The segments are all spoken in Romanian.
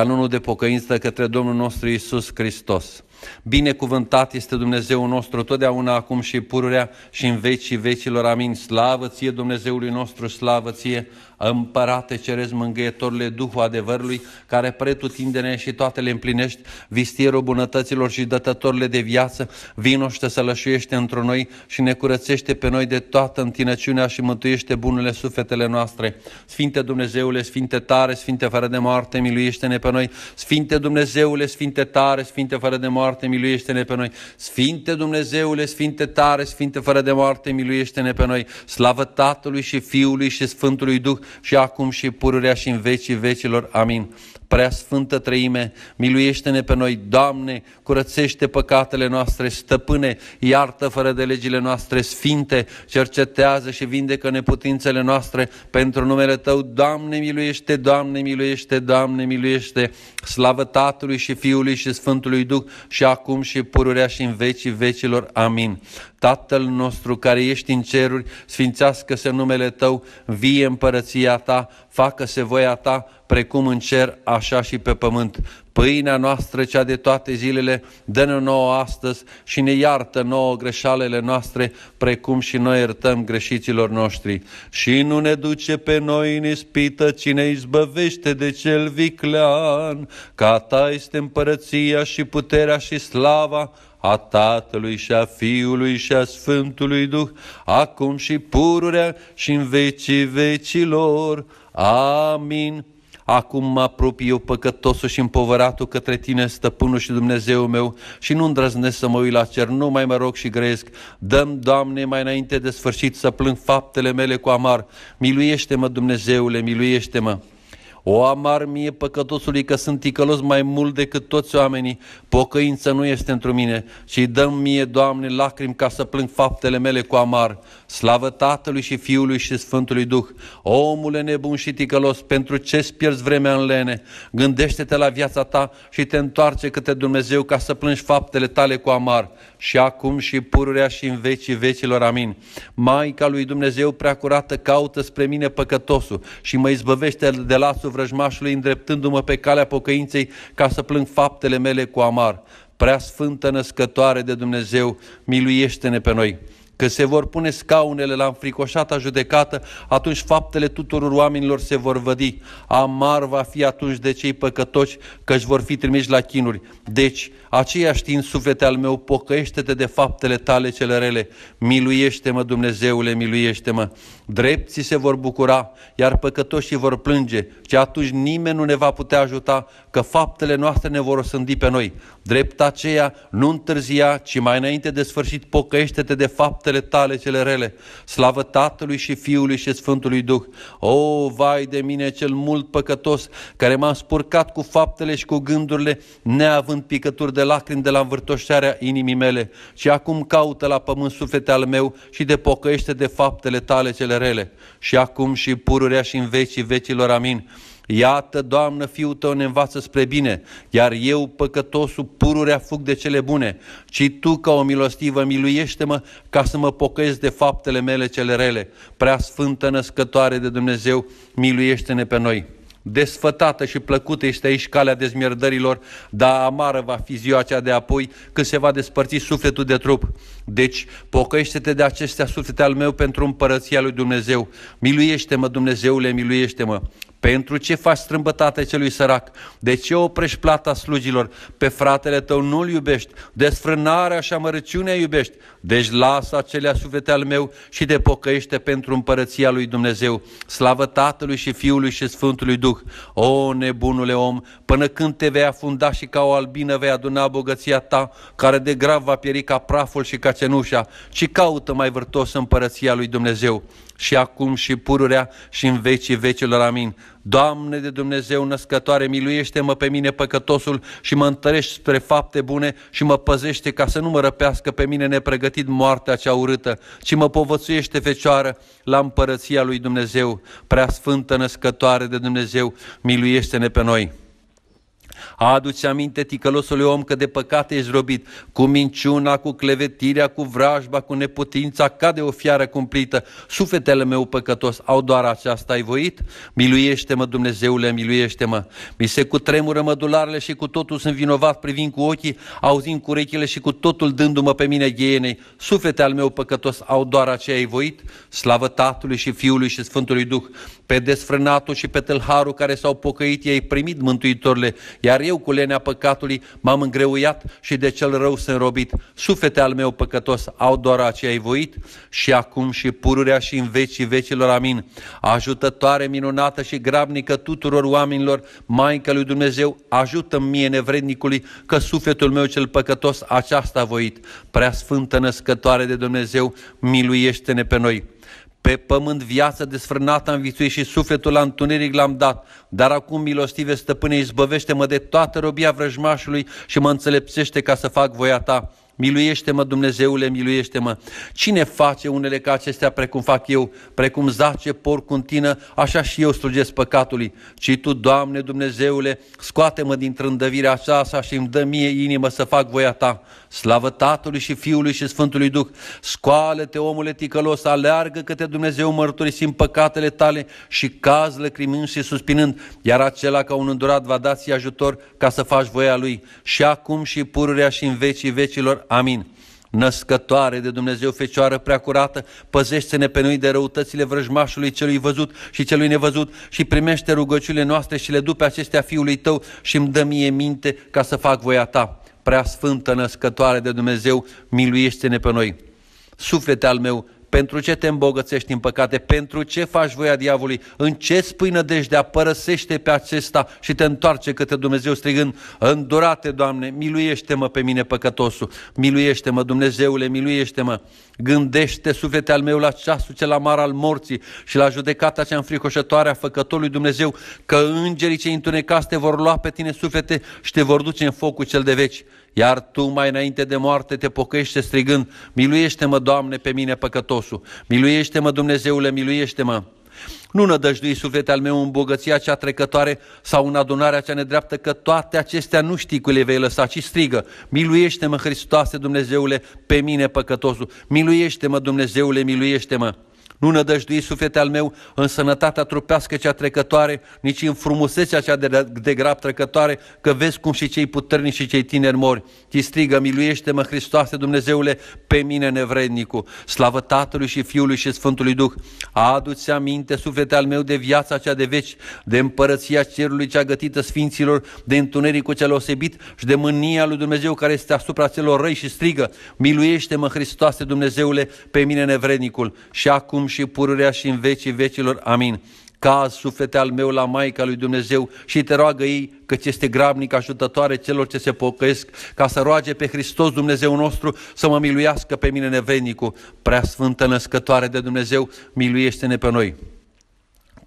canonul de pocăință către Domnul nostru Isus Hristos. Binecuvântat este Dumnezeu nostru totdeauna, acum și pururea și în vecii vecilor. Amin. Slavă ție, Dumnezeului nostru, slavă ție, Împărate Ceresc mângâietorile Duhul adevărului, care pretutindene și toate le împlinești, vistierul bunătăților și dătătorile de viață, vinoște să lășuiește sălășuiește într noi și ne curățește pe noi de toată întinăciunea și mântuiește bunele sufletele noastre. Sfinte Dumnezeule, Sfinte tare, Sfinte fără de moarte, miluiește-ne pe noi. Sfinte Dumnezeule, Sfinte tare, Sfinte fără de moarte, moarte, miluiește-ne pe noi. Sfinte Dumnezeule, Sfinte tare, Sfinte fără de moarte, miluiește-ne pe noi. Slavă Tatălui și Fiului și Sfântului Duh și acum și pururea și în vecii vecilor. Amin. Prea Sfântă Trăime, miluiește-ne pe noi, Doamne, curățește păcatele noastre, stăpâne, iartă fără de legile noastre sfinte, cercetează și vindecă neputințele noastre pentru numele Tău, Doamne, miluiește, Doamne, miluiește, Doamne, miluiește, slavă Tatălui și Fiului și Sfântului Duh și acum și pururea și în vecii vecilor. Amin. Tatăl nostru care ești în ceruri, sfințească-se numele Tău, vie împărăția Ta, facă-se voia Ta, precum în cer, așa și pe pământ. Pâinea noastră, cea de toate zilele, dă-ne nouă astăzi și ne iartă nouă greșalele noastre, precum și noi iertăm greșiților noștri. Și nu ne duce pe noi în ispită, ci ne izbăvește de cel viclean, ca Ta este împărăția și puterea și slava, a Tatălui și a Fiului și a Sfântului Duh, acum și pururea și în vecii vecilor. Amin. Acum mă apropii eu păcătosul și împovăratul către tine, stăpânul și Dumnezeu meu, și nu îndrăznesc să mă uit la cer, nu mai mă rog și grăiesc. Dăm, Doamne, mai înainte de sfârșit să plâng faptele mele cu amar. Miluiește-mă, Dumnezeule, miluiește-mă! O amar mie păcătosului că sunt ticălos mai mult decât toți oamenii. Pocăință nu este într mine și dăm mie, Doamne, lacrimi ca să plâng faptele mele cu amar. Slavă Tatălui și Fiului și Sfântului Duh. O, omule nebun și ticălos, pentru ce-ți pierzi vremea în lene? Gândește-te la viața ta și te întoarce către Dumnezeu ca să plângi faptele tale cu amar și acum și pururea și în vecii vecilor. Amin. Maica lui Dumnezeu preacurată caută spre mine păcătosul și mă izbăvește de lasul vrăjmașului îndreptându-mă pe calea pocăinței ca să plâng faptele mele cu amar. Prea sfântă născătoare de Dumnezeu, miluiește-ne pe noi că se vor pune scaunele la înfricoșata judecată, atunci faptele tuturor oamenilor se vor vădi. Amar va fi atunci de cei păcătoși că își vor fi trimiși la chinuri. Deci, aceea știind suflete al meu, pocăiește-te de faptele tale cele rele. Miluiește-mă, Dumnezeule, miluiește-mă. Drepții se vor bucura, iar păcătoșii vor plânge, și atunci nimeni nu ne va putea ajuta, că faptele noastre ne vor osândi pe noi. Drept aceea, nu întârzia, ci mai înainte de sfârșit, pocăiește-te de fapte faptele tale cele rele. Slavă Tatălui și Fiului și Sfântului Duh. O, vai de mine cel mult păcătos, care m-am spurcat cu faptele și cu gândurile, neavând picături de lacrimi de la învârtoșarea inimii mele, și acum caută la pământ suflete al meu și pocăiește de faptele tale cele rele. Și acum și pururea și în vecii vecilor. Amin. Iată, Doamnă, Fiul Tău ne învață spre bine, iar eu, păcătosul, pururea fug de cele bune, ci Tu, ca o milostivă, miluiește-mă ca să mă pocăiesc de faptele mele cele rele. Prea Sfântă Născătoare de Dumnezeu, miluiește-ne pe noi. Desfătată și plăcută este aici calea dezmierdărilor, dar amară va fi ziua aceea de apoi când se va despărți sufletul de trup. Deci, pocăiește-te de acestea, suflete al meu, pentru împărăția lui Dumnezeu. Miluiește-mă, Dumnezeule, miluiește-mă. Pentru ce faci strâmbătate celui sărac? De ce oprești plata slujilor Pe fratele tău nu-l iubești, desfrânarea și amărăciunea iubești. Deci lasă acelea suflete al meu și te pocăiește pentru împărăția lui Dumnezeu. Slavă Tatălui și Fiului și Sfântului Duh. O, nebunule om, până când te vei afunda și ca o albină vei aduna bogăția ta, care de grav va pieri ca praful și ca cenușa, ci caută mai vârtos împărăția lui Dumnezeu și acum și pururea și în vecii vecilor. Amin. Doamne de Dumnezeu născătoare, miluiește-mă pe mine păcătosul și mă întărești spre fapte bune și mă păzește ca să nu mă răpească pe mine nepregătit moartea cea urâtă, ci mă povățuiește fecioară la împărăția lui Dumnezeu. Prea sfântă născătoare de Dumnezeu, miluiește-ne pe noi. Aduce aminte, ticălosule om, că de păcate ești robit, cu minciuna, cu clevetirea, cu vrajba, cu neputința, ca de o fiară cumplită. Sufetele meu păcătos, au doar aceasta ai voit? Miluiește-mă, Dumnezeule, miluiește-mă. Mi se cutremură mădularele și cu totul sunt vinovat, privind cu ochii, auzind cu urechile și cu totul dându-mă pe mine ghienei. Sufetele al meu păcătos, au doar aceea ai voit? Slavă Tatălui și Fiului și Sfântului Duh, pe desfrânatul și pe tâlharul care s-au pocăit, ei primit mântuitorile, iar eu cu lenea păcatului m-am îngreuiat și de cel rău sunt robit. Sufete al meu păcătos, au doar aceea voit și acum și pururea și în vecii vecilor, amin. Ajutătoare minunată și grabnică tuturor oamenilor, Maica lui Dumnezeu, ajută mie nevrednicului că sufletul meu cel păcătos aceasta a voit. Prea Sfântă Născătoare de Dumnezeu, miluiește-ne pe noi. Pe pământ viața desfrânată am vițuit și sufletul la întuneric l-am dat, dar acum milostive stăpâne izbăvește-mă de toată robia vrăjmașului și mă înțelepțește ca să fac voia ta. Miluiește-mă, Dumnezeule, miluiește-mă! Cine face unele ca acestea precum fac eu, precum zace porc în așa și eu strugesc păcatului. Ci Tu, Doamne, Dumnezeule, scoate-mă din trândăvirea aceasta și îmi dă mie inimă să fac voia Ta. Slavă Tatălui și Fiului și Sfântului Duh! Scoală-te, omule ticălos, aleargă către Dumnezeu mărturisim păcatele tale și caz lăcrimând și suspinând, iar acela ca un îndurat va da ajutor ca să faci voia Lui. Și acum și pururea și în vecii vecilor. Amin. Născătoare de Dumnezeu, Fecioară curată, păzește-ne pe noi de răutățile vrăjmașului celui văzut și celui nevăzut și primește rugăciunile noastre și le du pe acestea fiului tău și îmi dă mie minte ca să fac voia ta. Prea sfântă născătoare de Dumnezeu, miluiește-ne pe noi. Suflete al meu, pentru ce te îmbogățești în păcate? Pentru ce faci voia diavolului? În ce spui nădejdea? Părăsește pe acesta și te întoarce către Dumnezeu strigând, îndurate, Doamne, miluiește-mă pe mine păcătosul, miluiește-mă, Dumnezeule, miluiește-mă, gândește suflete al meu la ceasul cel amar al morții și la judecata cea înfricoșătoare a făcătorului Dumnezeu, că îngerii cei întunecați te vor lua pe tine suflete și te vor duce în focul cel de veci. Iar tu mai înainte de moarte te pocăiește strigând, miluiește-mă, Doamne, pe mine păcătosul, miluiește-mă, Dumnezeule, miluiește-mă. Nu nădăjdui suflete al meu în bogăția cea trecătoare sau în adunarea cea nedreaptă, că toate acestea nu știi cu le vei lăsa, ci strigă, miluiește-mă, Hristoase, Dumnezeule, pe mine păcătosul, miluiește-mă, Dumnezeule, miluiește-mă. Nu nădăjdui suflete al meu în sănătatea trupească cea trecătoare, nici în frumusețea cea de, de grab trecătoare, că vezi cum și cei puternici și cei tineri mori. Ti strigă, miluiește-mă, Hristoase Dumnezeule, pe mine nevrednicul. Slavă Tatălui și Fiului și Sfântului Duh. Adu-ți aminte, suflete al meu, de viața cea de veci, de împărăția cerului cea gătită sfinților, de întunericul cel osebit și de mânia lui Dumnezeu care este asupra celor răi și strigă, miluiește-mă, Hristoase Dumnezeule, pe mine nevrednicul. Și acum acum și pururea și în vecii vecilor. Amin. Caz, suflete al meu, la Maica lui Dumnezeu și te roagă ei că este grabnic ajutătoare celor ce se pocăiesc, ca să roage pe Hristos Dumnezeu nostru să mă miluiască pe mine nevenicul. Prea Sfântă Născătoare de Dumnezeu, miluiește-ne pe noi.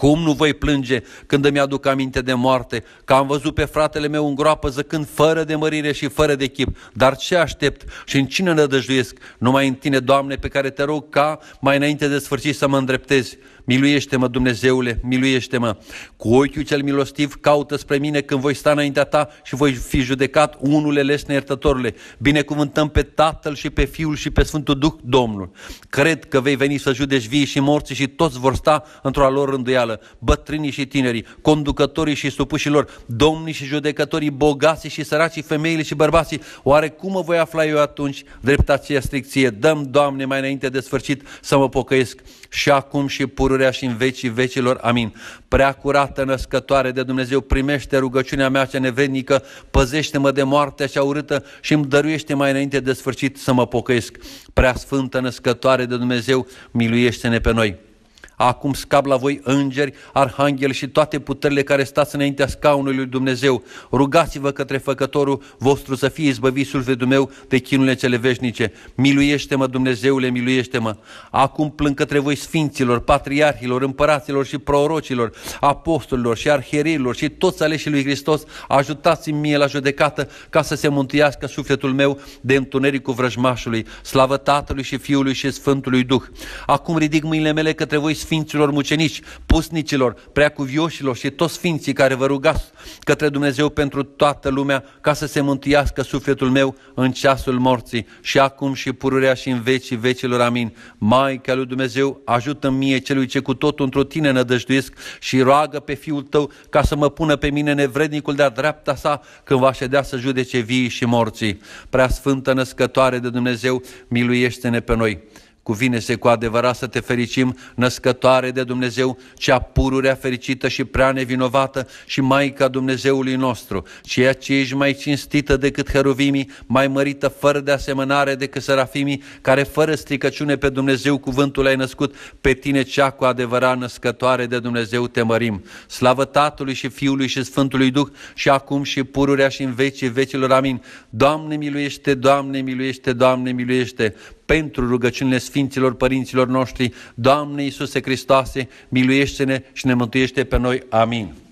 Cum nu voi plânge când îmi aduc aminte de moarte, că am văzut pe fratele meu în groapă zăcând fără de mărire și fără de chip? Dar ce aștept și în cine nădăjduiesc? Numai în tine, Doamne, pe care te rog ca mai înainte de sfârșit să mă îndreptezi Miluiește-mă, Dumnezeule, miluiește-mă. Cu ochiul cel milostiv caută spre mine când voi sta înaintea ta și voi fi judecat unul lesne neiertătorule. Binecuvântăm pe Tatăl și pe Fiul și pe Sfântul Duh, Domnul. Cred că vei veni să judeci vii și morții și toți vor sta într-o lor rânduială. Bătrânii și tinerii, conducătorii și supușilor, domnii și judecătorii, bogați și săracii, femeile și bărbații. Oare cum mă voi afla eu atunci? Dreptația stricție. Dăm, Doamne, mai înainte de sfârșit să mă pocăiesc și acum și pur pururea și în vecii vecilor. Amin. Prea curată născătoare de Dumnezeu, primește rugăciunea mea cea nevednică, păzește-mă de moartea cea urâtă și îmi dăruiește mai înainte de sfârșit să mă pocăiesc. Prea sfântă născătoare de Dumnezeu, miluiește-ne pe noi. Acum scap la voi îngeri, arhanghel și toate puterile care stați înaintea scaunului lui Dumnezeu. Rugați-vă către făcătorul vostru să fie izbăvit sufletul meu de chinurile cele veșnice. Miluiește-mă, Dumnezeule, miluiește-mă. Acum plâng către voi sfinților, patriarhilor, împăraților și prorocilor, apostolilor și arhierilor și toți aleșii lui Hristos, ajutați-mi mie la judecată ca să se mântuiască sufletul meu de întunericul vrăjmașului. Slavă Tatălui și Fiului și Sfântului Duh. Acum ridic mâinile mele către voi, Sfinților Mucenici, Pusnicilor, Preacuvioșilor și toți Sfinții care vă rugați către Dumnezeu pentru toată lumea ca să se mântuiască sufletul meu în ceasul morții și acum și pururea și în vecii vecilor. Amin. Maica lui Dumnezeu, ajută mie celui ce cu totul într-o tine nădăjduiesc și roagă pe Fiul tău ca să mă pună pe mine nevrednicul de-a dreapta sa când va ședea să judece vii și morții. Prea Sfântă Născătoare de Dumnezeu, miluiește-ne pe noi. Cuvine se cu adevărat să te fericim, născătoare de Dumnezeu, cea pururea fericită și prea nevinovată și Maica Dumnezeului nostru, ceea ce ești mai cinstită decât heruvimii, mai mărită fără de asemănare decât serafimii, care fără stricăciune pe Dumnezeu cuvântul ai născut, pe tine cea cu adevărat născătoare de Dumnezeu te mărim. Slavă Tatălui și Fiului și Sfântului Duh și acum și pururea și în vecii vecilor. Amin. Doamne miluiește, Doamne miluiește, Doamne miluiește, pentru rugăciunile Sfinților Părinților noștri, Doamne Iisuse Hristoase, miluiește-ne și ne mântuiește pe noi. Amin.